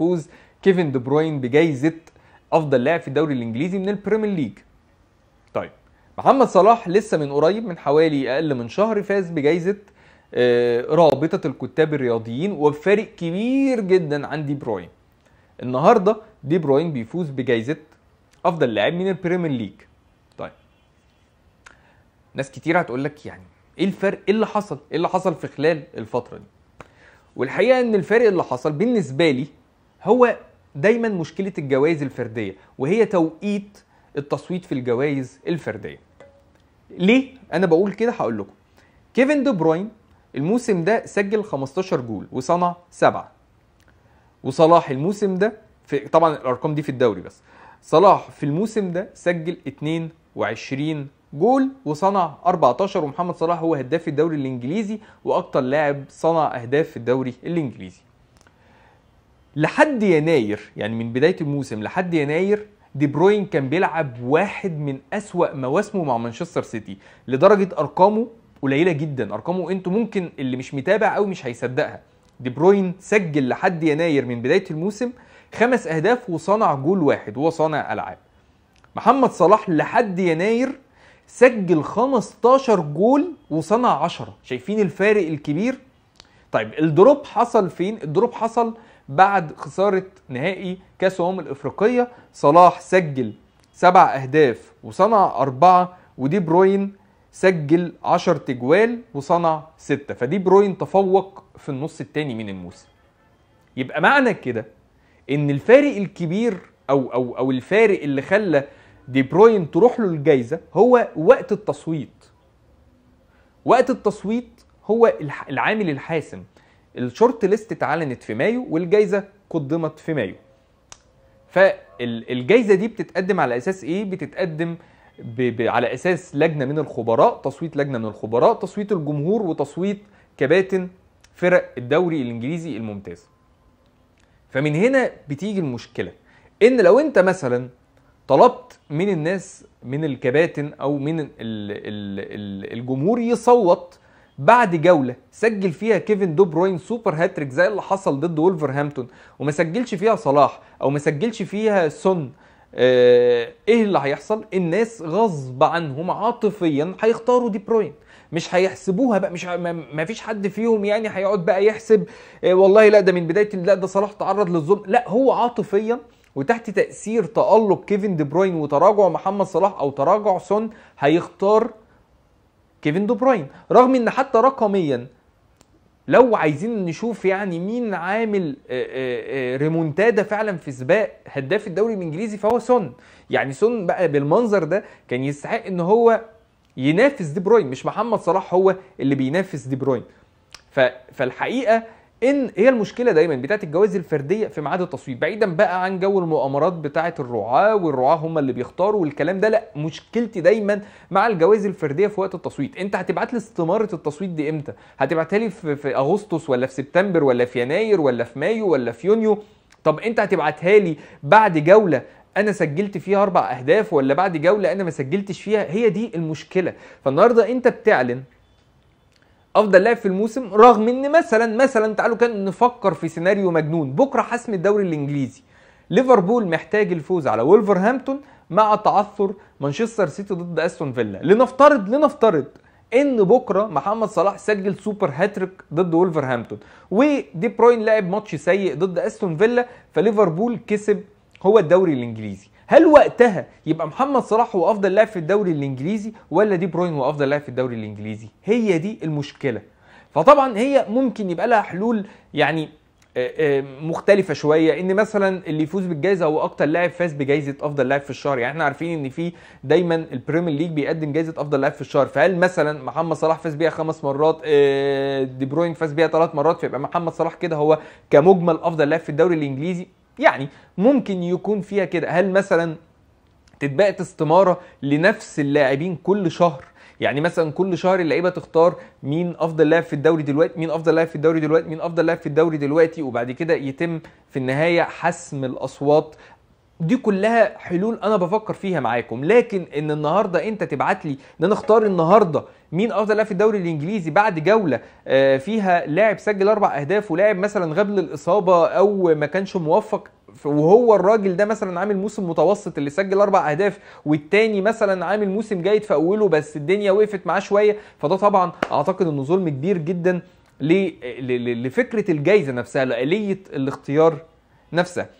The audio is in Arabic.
فوز كيفن دي بروين بجائزه افضل لاعب في الدوري الانجليزي من البريمير ليج طيب محمد صلاح لسه من قريب من حوالي اقل من شهر فاز بجائزه آه، رابطه الكتاب الرياضيين وبفارق كبير جدا عن دي بروين النهارده دي بروين بيفوز بجائزه افضل لاعب من البريمير ليج طيب ناس كتير هتقول لك يعني ايه الفرق ايه اللي حصل ايه اللي حصل في خلال الفتره دي والحقيقه ان الفرق اللي حصل بالنسبه لي هو دايما مشكله الجوائز الفرديه وهي توقيت التصويت في الجوائز الفرديه ليه انا بقول كده هقول لكم كيفن دي بروين الموسم ده سجل 15 جول وصنع سبعة وصلاح الموسم ده في طبعا الارقام دي في الدوري بس صلاح في الموسم ده سجل 22 جول وصنع 14 ومحمد صلاح هو هداف الدوري الانجليزي واكتر لاعب صنع اهداف في الدوري الانجليزي لحد يناير يعني من بدايه الموسم لحد يناير دي بروين كان بيلعب واحد من أسوأ مواسمه مع مانشستر سيتي لدرجه ارقامه قليله جدا ارقامه انتوا ممكن اللي مش متابع قوي مش هيصدقها دي بروين سجل لحد يناير من بدايه الموسم خمس اهداف وصنع جول واحد هو صانع العاب محمد صلاح لحد يناير سجل 15 جول وصنع 10 شايفين الفارق الكبير طيب الدروب حصل فين الدروب حصل بعد خساره نهائي كاس الامم الافريقيه صلاح سجل سبع اهداف وصنع اربعه ودي بروين سجل 10 تجوال وصنع ستة فدي بروين تفوق في النص الثاني من الموسم يبقى معنى كده ان الفارق الكبير او او او الفارق اللي خلى دي بروين تروح له الجايزه هو وقت التصويت وقت التصويت هو العامل الحاسم الشورت ليست اتعلنت في مايو والجائزه قدمت في مايو فالجائزه دي بتتقدم على اساس ايه بتتقدم ب... ب... على اساس لجنه من الخبراء تصويت لجنه من الخبراء تصويت الجمهور وتصويت كباتن فرق الدوري الانجليزي الممتاز فمن هنا بتيجي المشكله ان لو انت مثلا طلبت من الناس من الكباتن او من ال... ال... ال... الجمهور يصوت بعد جوله سجل فيها كيفن دو بروين سوبر هاتريك زي اللي حصل ضد ولفرهامبتون وما سجلش فيها صلاح او ما سجلش فيها سون آه، ايه اللي هيحصل الناس غصب عنهم عاطفيا هيختاروا دي بروين مش هيحسبوها بقى مش ما فيش حد فيهم يعني هيقعد بقى يحسب إيه والله لا ده من بدايه لا ده صلاح تعرض للظلم لا هو عاطفيا وتحت تاثير تالق كيفن دي بروين وتراجع محمد صلاح او تراجع سون هيختار كيفن دو بروين رغم ان حتى رقميا لو عايزين نشوف يعني مين عامل آه، آه، آه، ريمونتادا فعلا في سباق هداف الدوري الانجليزي فهو سون يعني سون بقى بالمنظر ده كان يستحق ان هو ينافس دي بروين مش محمد صلاح هو اللي بينافس دي بروين فالحقيقه ان هي المشكله دايما بتاعه الجوائز الفرديه في ميعاد التصويت بعيدا بقى عن جو المؤامرات بتاعه الرعاه والرعاه هم اللي بيختاروا والكلام ده لا مشكلتي دايما مع الجوائز الفرديه في وقت التصويت انت هتبعت لي استماره التصويت دي امتى هتبعتها لي في, في اغسطس ولا في سبتمبر ولا في يناير ولا في مايو ولا في يونيو طب انت هتبعتها لي بعد جوله انا سجلت فيها اربع اهداف ولا بعد جوله انا ما سجلتش فيها هي دي المشكله فالنهارده انت بتعلن افضل لاعب في الموسم رغم ان مثلا مثلا تعالوا كان نفكر في سيناريو مجنون بكره حسم الدوري الانجليزي ليفربول محتاج الفوز على ولفرهامبتون مع تعثر مانشستر سيتي ضد استون فيلا لنفترض لنفترض ان بكره محمد صلاح سجل سوبر هاتريك ضد ولفرهامبتون ودي بروين لعب ماتش سيء ضد استون فيلا فليفربول كسب هو الدوري الانجليزي هل وقتها يبقى محمد صلاح هو افضل لاعب في الدوري الانجليزي ولا دي بروين هو افضل لاعب في الدوري الانجليزي هي دي المشكله فطبعا هي ممكن يبقى لها حلول يعني آه، آه، مختلفة شوية ان مثلا اللي يفوز بالجائزة هو اكتر لاعب فاز بجائزة افضل لاعب في الشهر يعني احنا عارفين ان في دايما البريمير ليج بيقدم جائزة افضل لاعب في الشهر فهل مثلا محمد صلاح فاز بيها خمس مرات آه، دي بروين فاز بيها ثلاث مرات فيبقى محمد صلاح كده هو كمجمل افضل لاعب في الدوري الانجليزي يعني ممكن يكون فيها كده هل مثلا تتبقى استماره لنفس اللاعبين كل شهر يعني مثلا كل شهر اللعيبه تختار مين افضل لاعب في الدوري دلوقتي مين افضل لاعب في الدوري دلوقتي مين افضل لاعب في الدوري دلوقتي وبعد كده يتم في النهايه حسم الاصوات دي كلها حلول انا بفكر فيها معاكم لكن ان النهارده انت تبعت لي ان انا اختار النهارده مين افضل لاعب في الدوري الانجليزي بعد جوله آه، فيها لاعب سجل اربع اهداف ولاعب مثلا قبل الاصابه او ما كانش موفق وهو الراجل ده مثلا عامل موسم متوسط اللي سجل اربع اهداف والتاني مثلا عامل موسم جيد في اوله بس الدنيا وقفت معاه شويه فده طبعا اعتقد انه ظلم كبير جدا لفكره الجائزه نفسها لاليه الاختيار نفسها